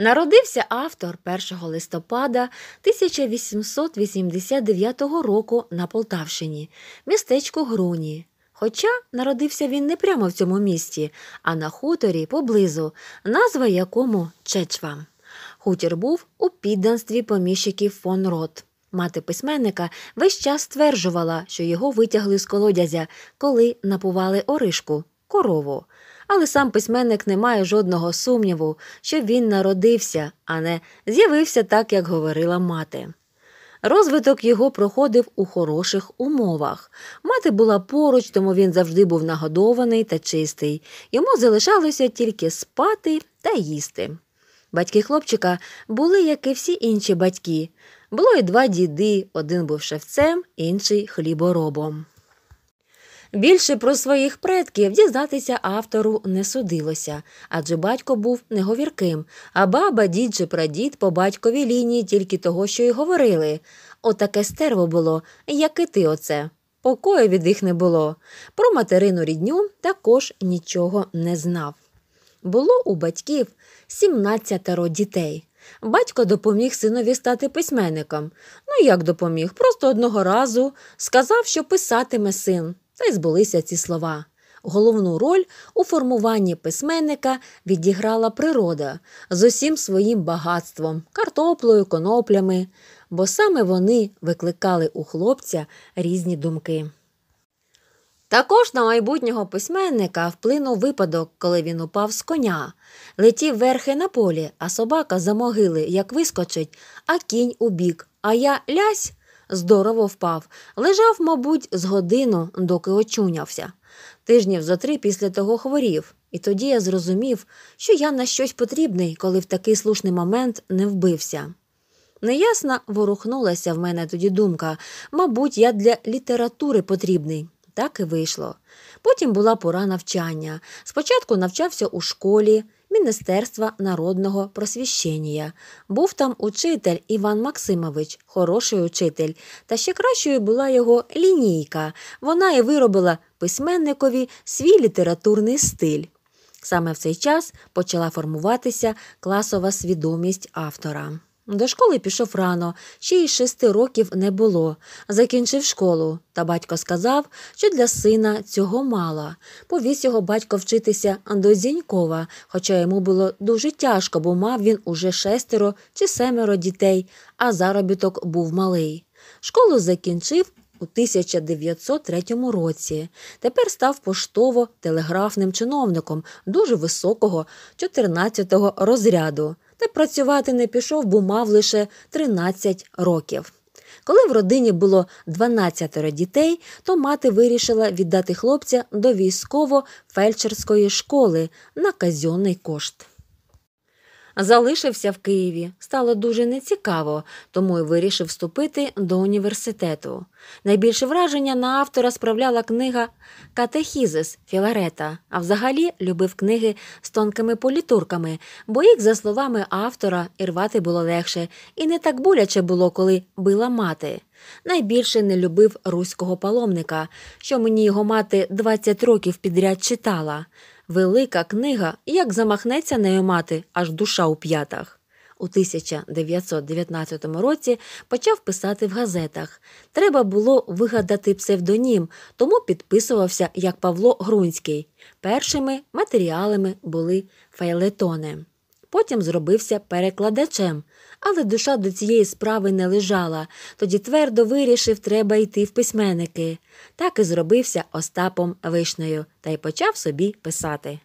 Народився автор 1 листопада 1889 року на Полтавщині, містечко Груні. Хоча народився він не прямо в цьому місті, а на хуторі поблизу, назва якому Чечва. Хутір був у підданстві поміщиків фон Рот. Мати письменника весь час стверджувала, що його витягли з колодязя, коли напували оришку корову але сам письменник не має жодного сумніву, що він народився, а не з'явився так, як говорила мати. Розвиток його проходив у хороших умовах. Мати була поруч, тому він завжди був нагодований та чистий. Йому залишалося тільки спати та їсти. Батьки хлопчика були, як і всі інші батьки. Було й два діди, один був шевцем, інший хліборобом. Більше про своїх предків дізнатися автору не судилося, адже батько був неговірким, а баба, дід чи прадід по батьковій лінії тільки того, що й говорили. Отаке стерво було, як і ти оце. Покою від їх не було. Про материну рідню також нічого не знав. Було у батьків 17 дітей. Батько допоміг синові стати письменником. Ну як допоміг? Просто одного разу сказав, що писатиме син. Та й збулися ці слова. Головну роль у формуванні письменника відіграла природа з усім своїм багатством, картоплею, коноплями, бо саме вони викликали у хлопця різні думки. Також на майбутнього письменника вплинув випадок, коли він упав з коня, летів верхи на полі, а собака за могили, як вискочить, а кінь у бік, А я лясь здорово впав, лежав, мабуть, з годину, доки очунявся. Тижнів за три після того хворів, і тоді я зрозумів, що я на щось потрібний, коли в такий слушний момент не вбився. Неясна ворухнулася в мене тоді думка мабуть, я для літератури потрібний. Так і вийшло. Потім була пора навчання. Спочатку навчався у школі. Міністерства народного просвіщення. Був там учитель Іван Максимович, хороший учитель. Та ще кращою була його лінійка. Вона і виробила письменникові свій літературний стиль. Саме в цей час почала формуватися класова свідомість автора. До школи пішов рано, ще й шести років не було. Закінчив школу, та батько сказав, що для сина цього мало. Повіз його батько вчитися до Зінькова, хоча йому було дуже тяжко, бо мав він уже шестеро чи семеро дітей, а заробіток був малий. Школу закінчив. У 1903 році тепер став поштово телеграфним чиновником дуже високого 14-го розряду та працювати не пішов, бо мав лише 13 років. Коли в родині було 12 дітей, то мати вирішила віддати хлопця до військово-фельдшерської школи на казьонний кошт. Залишився в Києві, стало дуже нецікаво, тому й вирішив вступити до університету. Найбільше враження на автора справляла книга Катехізис Філарета, а взагалі любив книги з тонкими політурками, бо їх, за словами автора, і рвати було легше, і не так боляче було, коли била мати. Найбільше не любив руського паломника, що мені його мати 20 років підряд читала. Велика книга, як замахнеться нею мати, аж душа у п'ятах. У 1919 році почав писати в газетах. Треба було вигадати псевдонім, тому підписувався як Павло Грунський. Першими матеріалами були фейлетони потім зробився перекладачем. Але душа до цієї справи не лежала, тоді твердо вирішив, треба йти в письменники. Так і зробився Остапом Вишнею та й почав собі писати.